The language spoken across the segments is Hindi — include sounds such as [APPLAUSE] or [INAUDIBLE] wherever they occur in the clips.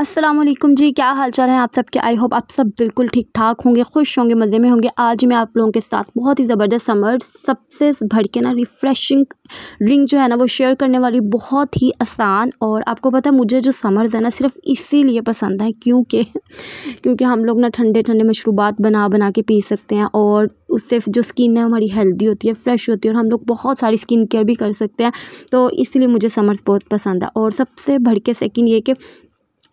असलम जी क्या हाल चाल है आप सबके आई होप आप सब बिल्कुल ठीक ठाक होंगे खुश होंगे मज़े में होंगे आज मैं आप लोगों के साथ बहुत ही ज़बरदस्त समर सबसे भर के ना रिफ़्रेशिंग ड्रिंक जो है ना वो शेयर करने वाली बहुत ही आसान और आपको पता है मुझे जो समर्स है ना सिर्फ इसीलिए पसंद है क्योंकि क्योंकि हम लोग ना ठंडे ठंडे मशरूबात बना बना के पी सकते हैं और उससे जो स्किन है हमारी हेल्दी होती है फ्रेश होती है और हम लोग बहुत सारी स्किन केयर भी कर सकते हैं तो इसलिए मुझे समर्स बहुत पसंद है और सबसे भड़के के सेकेंड ये कि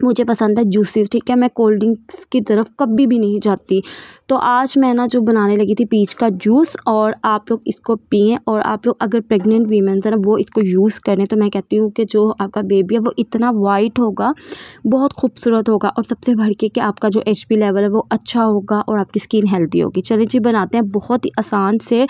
मुझे पसंद है जूसेस ठीक है मैं कोल्ड ड्रिंक्स की तरफ कभी भी नहीं जाती तो आज मैं ना जो बनाने लगी थी पीच का जूस और आप लोग इसको पिएँ और आप लोग अगर प्रेग्नेंट वीमेंस है ना वो इसको यूज़ करें तो मैं कहती हूँ कि जो आपका बेबी है वो इतना वाइट होगा बहुत खूबसूरत होगा और सबसे भर के कि आपका जो एच लेवल है वो अच्छा होगा और आपकी स्किन हेल्दी होगी चले जी बनाते हैं बहुत ही आसान से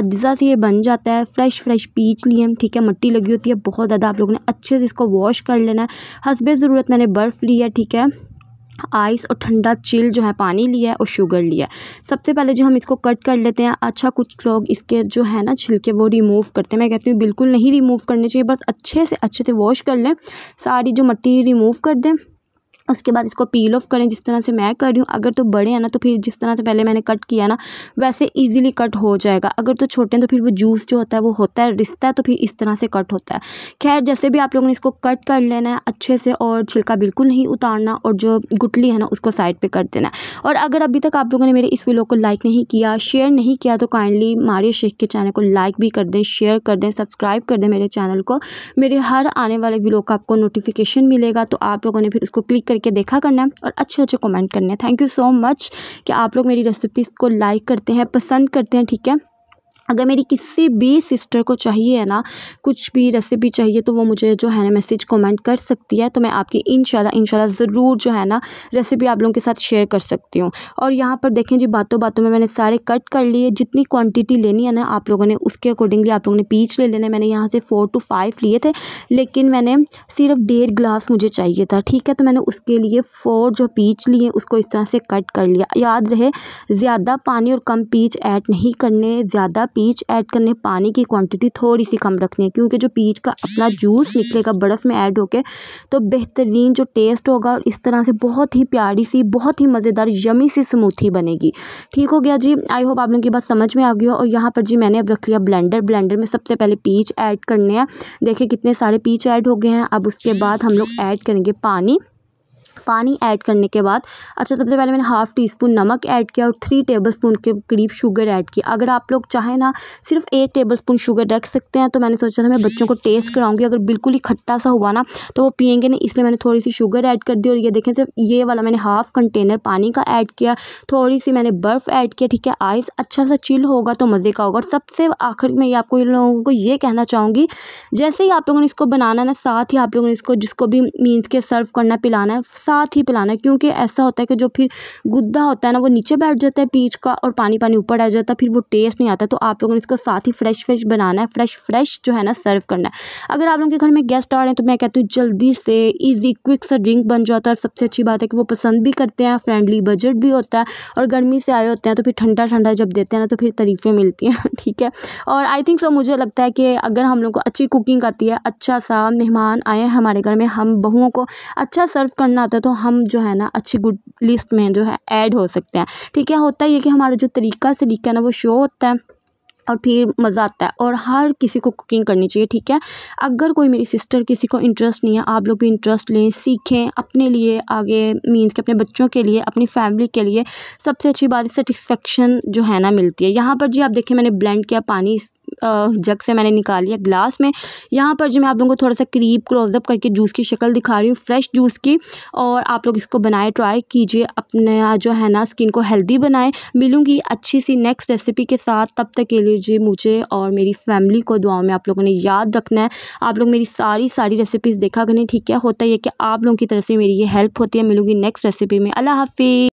अज्जा से ये बन जाता है फ्रेश फ्रेश पीच लिए ठीक है मट्टी लगी होती है बहुत ज़्यादा आप लोगों ने अच्छे से इसको वॉश कर लेना है हंसबे ज़रूरत मैंने बर्फ़ बर्फ़ ली है ठीक है आइस और ठंडा चिल जो है पानी लिया है और शुगर लिया है सबसे पहले जो हम इसको कट कर लेते हैं अच्छा कुछ लोग इसके जो है ना छिलके वो रिमूव करते हैं मैं कहती हूँ बिल्कुल नहीं रिमूव करने चाहिए बस अच्छे से अच्छे से वॉश कर लें सारी जो मट्टी रिमूव कर दें उसके बाद इसको पील ऑफ करें जिस तरह से मैं कर रही हूँ अगर तो बड़े हैं ना तो फिर जिस तरह से पहले मैंने कट किया ना वैसे ईजिली कट हो जाएगा अगर तो छोटे हैं तो फिर वो जूस जो होता है वो होता है रिश्ता है तो फिर इस तरह से कट होता है खैर जैसे भी आप लोगों ने इसको कट कर लेना है अच्छे से और छिलका बिल्कुल नहीं उतारना और जो गुटली है ना उसको साइड पर कर देना और अगर अभी तक आप लोगों ने मेरे इस वीडियो को लाइक नहीं किया शेयर नहीं किया तो काइंडली मारिया शेख के चैनल को लाइक भी कर दें शेयर कर दें सब्सक्राइब कर दें मेरे चैनल को मेरे हर आने वाले वीडियो का आपको नोटिफिकेशन मिलेगा तो आप लोगों ने फिर उसको क्लिक करके करके देखा करना और अच्छे अच्छे कमेंट करने थैंक यू सो मच कि आप लोग मेरी रेसिपीज़ को लाइक करते हैं पसंद करते हैं ठीक है अगर मेरी किसी भी सिस्टर को चाहिए है ना कुछ भी रेसिपी चाहिए तो वो मुझे जो है ना मैसेज कमेंट कर सकती है तो मैं आपकी इन इंशाल्लाह ज़रूर जो है ना रेसिपी आप लोगों के साथ शेयर कर सकती हूँ और यहाँ पर देखें जी बातों बातों में मैंने सारे कट कर लिए जितनी क्वांटिटी लेनी है ना आप लोगों ने उसके अकॉर्डिंगली आप लोगों ने पीच ले लेना मैंने यहाँ से फ़ोर टू फाइव लिए थे लेकिन मैंने सिर्फ डेढ़ ग्लास मुझे चाहिए था ठीक है तो मैंने उसके लिए फ़ोर जो पीच लिए उसको इस तरह से कट कर लिया याद रहे ज़्यादा पानी और कम पीच ऐड नहीं करने ज़्यादा पीच ऐड करने पानी की क्वांटिटी थोड़ी सी कम रखनी है क्योंकि जो पीच का अपना जूस निकलेगा बर्फ़ में ऐड होके तो बेहतरीन जो टेस्ट होगा और इस तरह से बहुत ही प्यारी सी बहुत ही मज़ेदार यमी सी स्मूथी बनेगी ठीक हो गया जी आई होप आप लोगों की बात समझ में आ गई हो और यहाँ पर जी मैंने अब रख लिया ब्लेंडर ब्लेंडर में सबसे पहले पीच ऐड करने हैं देखिए कितने सारे पीच ऐड हो गए हैं अब उसके बाद हम लोग ऐड करेंगे पानी पानी ऐड करने के बाद अच्छा सबसे पहले मैंने हाफ़ टी स्पून नमक ऐड किया और थ्री टेबल स्पून के करीब शुगर ऐड किया अगर आप लोग चाहें ना सिर्फ एक टेबल स्पून शुगर रख सकते हैं तो मैंने सोचा था मैं बच्चों को टेस्ट कराऊंगी अगर बिल्कुल ही खट्टा सा हुआ ना तो वो पियेंगे नहीं इसलिए मैंने थोड़ी सी शुगर ऐड कर दी और ये देखें सिर्फ ये वाला मैंने हाफ़ कंटेनर पानी का ऐड किया थोड़ी सी मैंने बर्फ़ ऐड किया ठीक है आइस अच्छा सा चिल होगा तो मज़े का होगा और सबसे आखिर में ये आपको इन लोगों को ये कहना चाहूँगी जैसे ही आप लोगों ने इसको बनाना ना साथ ही आप लोगों ने इसको जिसको भी मीन्स के सर्व करना पिलाना है साथ ही पिलाना क्योंकि ऐसा होता है कि जो फिर गुद्दा होता है ना वो नीचे बैठ जाता है पीच का और पानी पानी ऊपर आ जाता है फिर वो टेस्ट नहीं आता तो आप लोगों ने इसको साथ ही फ्रेश फ्रेश बनाना है फ्रेश फ्रेश जो है ना सर्व करना है अगर आप लोगों के घर में गेस्ट आ रहे हैं तो मैं कहती हूँ जल्दी से ईजी क्विक सा ड्रिंक बन जाता है और सबसे अच्छी बात है कि वो पसंद भी करते हैं फ्रेंडली बजट भी होता है और गर्मी से आए होते हैं तो फिर ठंडा ठंडा जब देते हैं ना तो फिर तरीफें मिलती हैं [LAUGHS] ठीक है और आई थिंक सो मुझे लगता है कि अगर हम लोग को अच्छी कुकिंग आती है अच्छा सा मेहमान आए हमारे घर में हम बहुओं को अच्छा सर्व करना आता है तो हम जो है ना अच्छी गुड लिस्ट में जो है ऐड हो सकते हैं ठीक है होता ये कि हमारा जो तरीका सलीका है ना वो शो होता है और फिर मज़ा आता है और हर किसी को कुकिंग करनी चाहिए ठीक है अगर कोई मेरी सिस्टर किसी को इंटरेस्ट नहीं है आप लोग भी इंटरेस्ट लें सीखें अपने लिए आगे मीन्स के अपने बच्चों के लिए अपनी फैमिली के लिए सबसे अच्छी बात सेटिस्फेक्शन जो है ना मिलती है यहाँ पर जी आप देखें मैंने ब्लेंड किया पानी जग से मैंने निकाली लिया ग्लास में यहाँ पर जो मैं आप लोगों को थोड़ा सा क्रीप क्लोजअप करके जूस की शक्ल दिखा रही हूँ फ्रेश जूस की और आप लोग इसको बनाए ट्राई कीजिए अपना जो है ना स्किन को हेल्दी बनाए मिलूँगी अच्छी सी नेक्स्ट रेसिपी के साथ तब तक के लिए मुझे और मेरी फैमिली को दुआओं में आप लोगों ने याद रखना है आप लोग मेरी सारी सारी रेसिपीज़ देखा करें ठीक है होता है कि आप लोगों की तरफ से मेरी ये हेल्प होती है मिलूँगी नेक्स्ट रेसिपी में अल्लाह हाफि